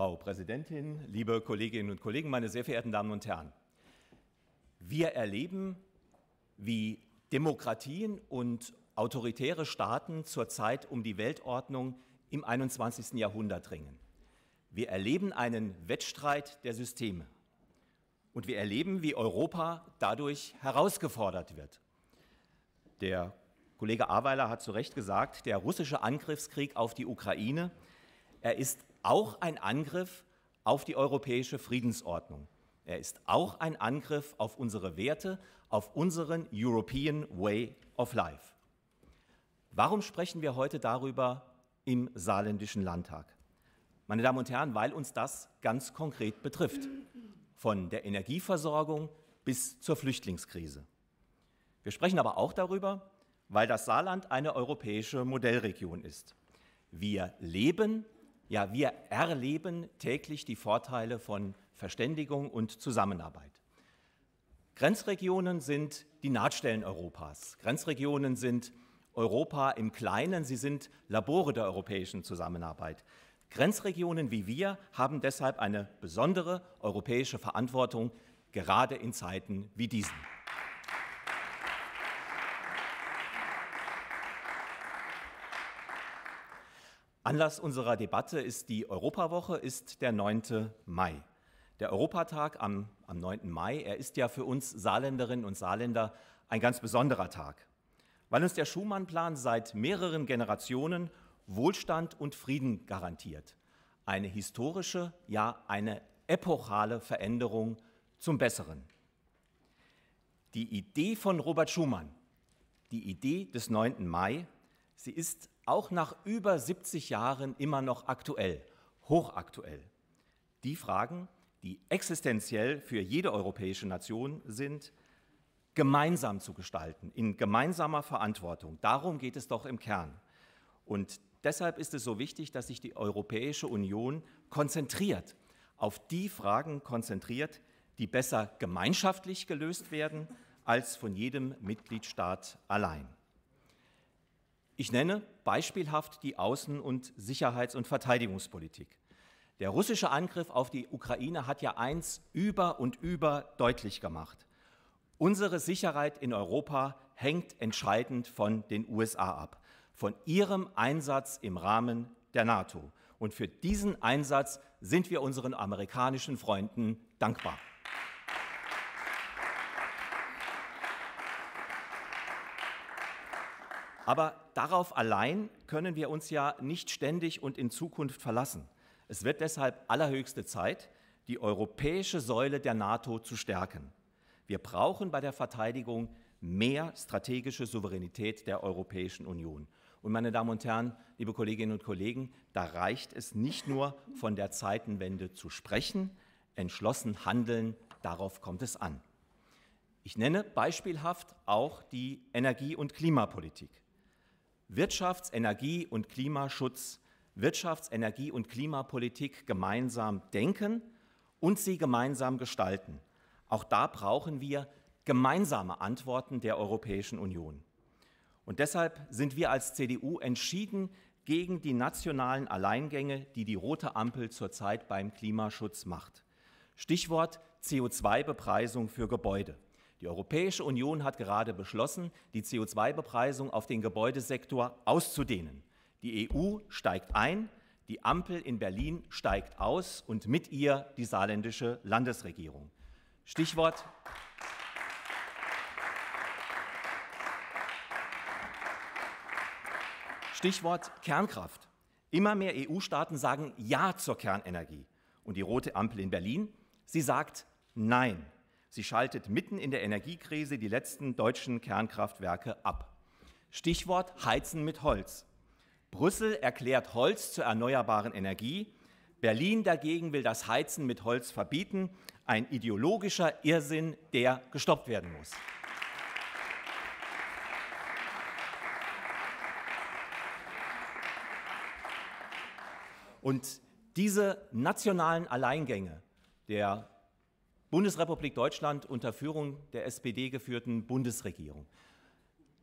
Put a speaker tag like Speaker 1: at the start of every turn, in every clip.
Speaker 1: Frau Präsidentin, liebe Kolleginnen und Kollegen, meine sehr verehrten Damen und Herren. Wir erleben, wie Demokratien und autoritäre Staaten zurzeit um die Weltordnung im 21. Jahrhundert ringen. Wir erleben einen Wettstreit der Systeme. Und wir erleben, wie Europa dadurch herausgefordert wird. Der Kollege Aweiler hat zu Recht gesagt, der russische Angriffskrieg auf die Ukraine, er ist auch ein Angriff auf die europäische Friedensordnung. Er ist auch ein Angriff auf unsere Werte, auf unseren European Way of Life. Warum sprechen wir heute darüber im saarländischen Landtag? Meine Damen und Herren, weil uns das ganz konkret betrifft. Von der Energieversorgung bis zur Flüchtlingskrise. Wir sprechen aber auch darüber, weil das Saarland eine europäische Modellregion ist. Wir leben ja, wir erleben täglich die Vorteile von Verständigung und Zusammenarbeit. Grenzregionen sind die Nahtstellen Europas. Grenzregionen sind Europa im Kleinen, sie sind Labore der europäischen Zusammenarbeit. Grenzregionen wie wir haben deshalb eine besondere europäische Verantwortung, gerade in Zeiten wie diesen. Anlass unserer Debatte ist die Europawoche, ist der 9. Mai. Der Europatag am, am 9. Mai, er ist ja für uns Saarländerinnen und Saarländer ein ganz besonderer Tag, weil uns der Schumann-Plan seit mehreren Generationen Wohlstand und Frieden garantiert. Eine historische, ja eine epochale Veränderung zum Besseren. Die Idee von Robert Schumann, die Idee des 9. Mai, sie ist auch nach über 70 Jahren immer noch aktuell, hochaktuell. Die Fragen, die existenziell für jede europäische Nation sind, gemeinsam zu gestalten, in gemeinsamer Verantwortung. Darum geht es doch im Kern. Und deshalb ist es so wichtig, dass sich die Europäische Union konzentriert, auf die Fragen konzentriert, die besser gemeinschaftlich gelöst werden als von jedem Mitgliedstaat allein. Ich nenne beispielhaft die Außen- und Sicherheits- und Verteidigungspolitik. Der russische Angriff auf die Ukraine hat ja eins über und über deutlich gemacht. Unsere Sicherheit in Europa hängt entscheidend von den USA ab, von ihrem Einsatz im Rahmen der NATO. Und für diesen Einsatz sind wir unseren amerikanischen Freunden dankbar. Aber darauf allein können wir uns ja nicht ständig und in Zukunft verlassen. Es wird deshalb allerhöchste Zeit, die europäische Säule der NATO zu stärken. Wir brauchen bei der Verteidigung mehr strategische Souveränität der Europäischen Union. Und meine Damen und Herren, liebe Kolleginnen und Kollegen, da reicht es nicht nur, von der Zeitenwende zu sprechen, entschlossen handeln, darauf kommt es an. Ich nenne beispielhaft auch die Energie- und Klimapolitik. Wirtschafts-, Energie- und Klimaschutz, Wirtschafts-, Energie- und Klimapolitik gemeinsam denken und sie gemeinsam gestalten. Auch da brauchen wir gemeinsame Antworten der Europäischen Union. Und deshalb sind wir als CDU entschieden gegen die nationalen Alleingänge, die die rote Ampel zurzeit beim Klimaschutz macht. Stichwort CO2-Bepreisung für Gebäude. Die Europäische Union hat gerade beschlossen, die CO2-Bepreisung auf den Gebäudesektor auszudehnen. Die EU steigt ein, die Ampel in Berlin steigt aus und mit ihr die saarländische Landesregierung. Stichwort Stichwort Kernkraft. Immer mehr EU-Staaten sagen Ja zur Kernenergie. Und die rote Ampel in Berlin, sie sagt Nein. Sie schaltet mitten in der Energiekrise die letzten deutschen Kernkraftwerke ab. Stichwort Heizen mit Holz. Brüssel erklärt Holz zur erneuerbaren Energie. Berlin dagegen will das Heizen mit Holz verbieten. Ein ideologischer Irrsinn, der gestoppt werden muss. Und diese nationalen Alleingänge der Bundesrepublik Deutschland unter Führung der SPD geführten Bundesregierung.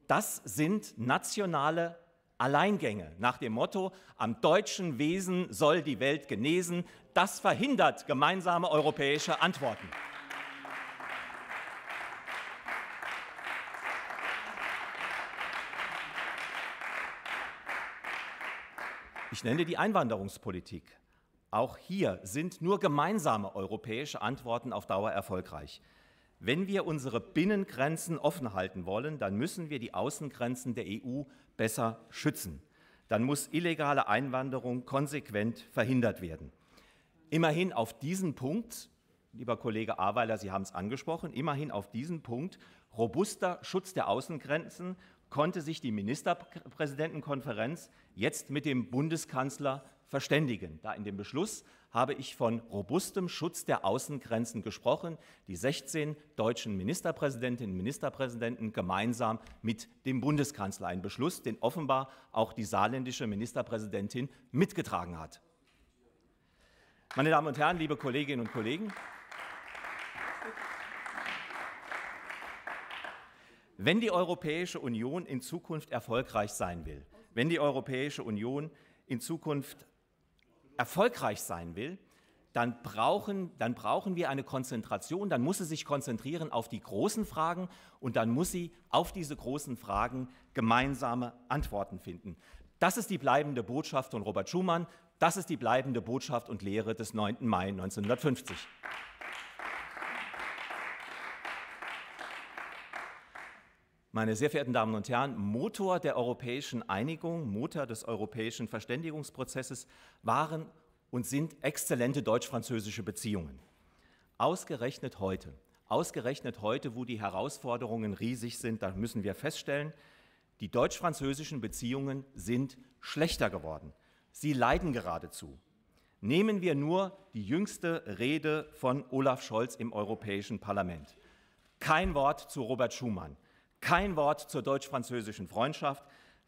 Speaker 1: Das sind nationale Alleingänge nach dem Motto, am deutschen Wesen soll die Welt genesen. Das verhindert gemeinsame europäische Antworten. Ich nenne die Einwanderungspolitik. Auch hier sind nur gemeinsame europäische Antworten auf Dauer erfolgreich. Wenn wir unsere Binnengrenzen offen halten wollen, dann müssen wir die Außengrenzen der EU besser schützen. Dann muss illegale Einwanderung konsequent verhindert werden. Immerhin auf diesen Punkt, lieber Kollege Aweiler, Sie haben es angesprochen, immerhin auf diesen Punkt robuster Schutz der Außengrenzen konnte sich die Ministerpräsidentenkonferenz jetzt mit dem Bundeskanzler verständigen. Da in dem Beschluss habe ich von robustem Schutz der Außengrenzen gesprochen, die 16 deutschen Ministerpräsidentinnen und Ministerpräsidenten gemeinsam mit dem Bundeskanzler. Ein Beschluss, den offenbar auch die saarländische Ministerpräsidentin mitgetragen hat. Meine Damen und Herren, liebe Kolleginnen und Kollegen, wenn die Europäische Union in Zukunft erfolgreich sein will, wenn die Europäische Union in Zukunft erfolgreich sein will, dann brauchen, dann brauchen wir eine Konzentration, dann muss sie sich konzentrieren auf die großen Fragen und dann muss sie auf diese großen Fragen gemeinsame Antworten finden. Das ist die bleibende Botschaft von Robert Schumann, das ist die bleibende Botschaft und Lehre des 9. Mai 1950. Meine sehr verehrten Damen und Herren, Motor der europäischen Einigung, Motor des europäischen Verständigungsprozesses waren und sind exzellente deutsch-französische Beziehungen. Ausgerechnet heute, ausgerechnet heute, wo die Herausforderungen riesig sind, da müssen wir feststellen, die deutsch-französischen Beziehungen sind schlechter geworden. Sie leiden geradezu. Nehmen wir nur die jüngste Rede von Olaf Scholz im Europäischen Parlament. Kein Wort zu Robert Schumann kein Wort zur deutsch-französischen Freundschaft,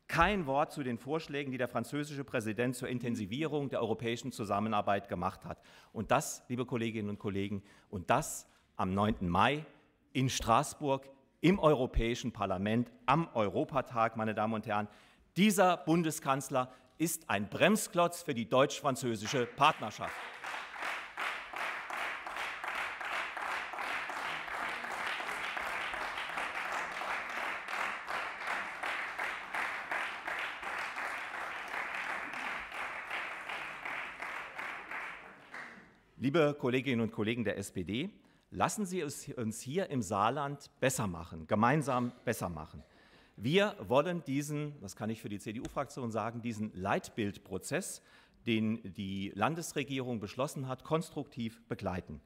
Speaker 1: kein Wort zu den Vorschlägen, die der französische Präsident zur Intensivierung der europäischen Zusammenarbeit gemacht hat. Und das, liebe Kolleginnen und Kollegen, und das am 9. Mai in Straßburg im Europäischen Parlament am Europatag, meine Damen und Herren. Dieser Bundeskanzler ist ein Bremsklotz für die deutsch-französische Partnerschaft. Liebe Kolleginnen und Kollegen der SPD, lassen Sie es uns hier im Saarland besser machen, gemeinsam besser machen. Wir wollen diesen, das kann ich für die CDU-Fraktion sagen, diesen Leitbildprozess, den die Landesregierung beschlossen hat, konstruktiv begleiten.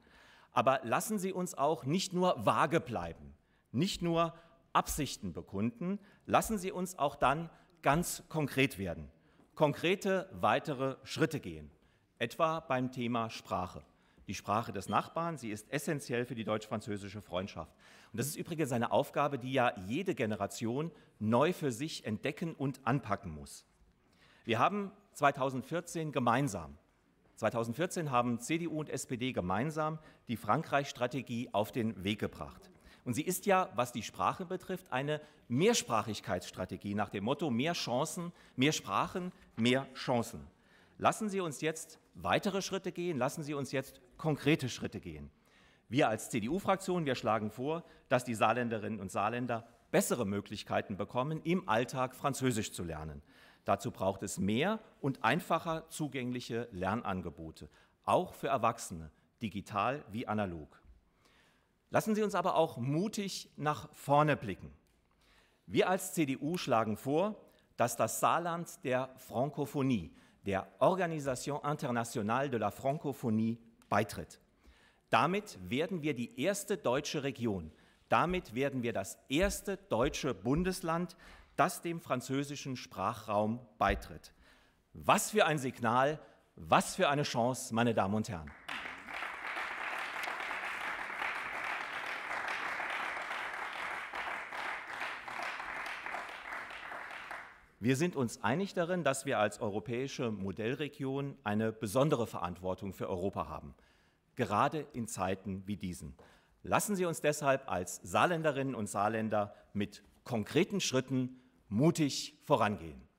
Speaker 1: Aber lassen Sie uns auch nicht nur vage bleiben, nicht nur Absichten bekunden, lassen Sie uns auch dann ganz konkret werden, konkrete weitere Schritte gehen etwa beim Thema Sprache. Die Sprache des Nachbarn, sie ist essentiell für die deutsch-französische Freundschaft. Und das ist übrigens eine Aufgabe, die ja jede Generation neu für sich entdecken und anpacken muss. Wir haben 2014 gemeinsam, 2014 haben CDU und SPD gemeinsam die Frankreich-Strategie auf den Weg gebracht. Und sie ist ja, was die Sprache betrifft, eine Mehrsprachigkeitsstrategie nach dem Motto mehr Chancen, mehr Sprachen, mehr Chancen. Lassen Sie uns jetzt weitere Schritte gehen, lassen Sie uns jetzt konkrete Schritte gehen. Wir als CDU-Fraktion, wir schlagen vor, dass die Saarländerinnen und Saarländer bessere Möglichkeiten bekommen, im Alltag Französisch zu lernen. Dazu braucht es mehr und einfacher zugängliche Lernangebote, auch für Erwachsene, digital wie analog. Lassen Sie uns aber auch mutig nach vorne blicken. Wir als CDU schlagen vor, dass das Saarland der Frankophonie, der Organisation Internationale de la Francophonie beitritt. Damit werden wir die erste deutsche Region, damit werden wir das erste deutsche Bundesland, das dem französischen Sprachraum beitritt. Was für ein Signal, was für eine Chance, meine Damen und Herren. Wir sind uns einig darin, dass wir als europäische Modellregion eine besondere Verantwortung für Europa haben, gerade in Zeiten wie diesen. Lassen Sie uns deshalb als Saarländerinnen und Saarländer mit konkreten Schritten mutig vorangehen.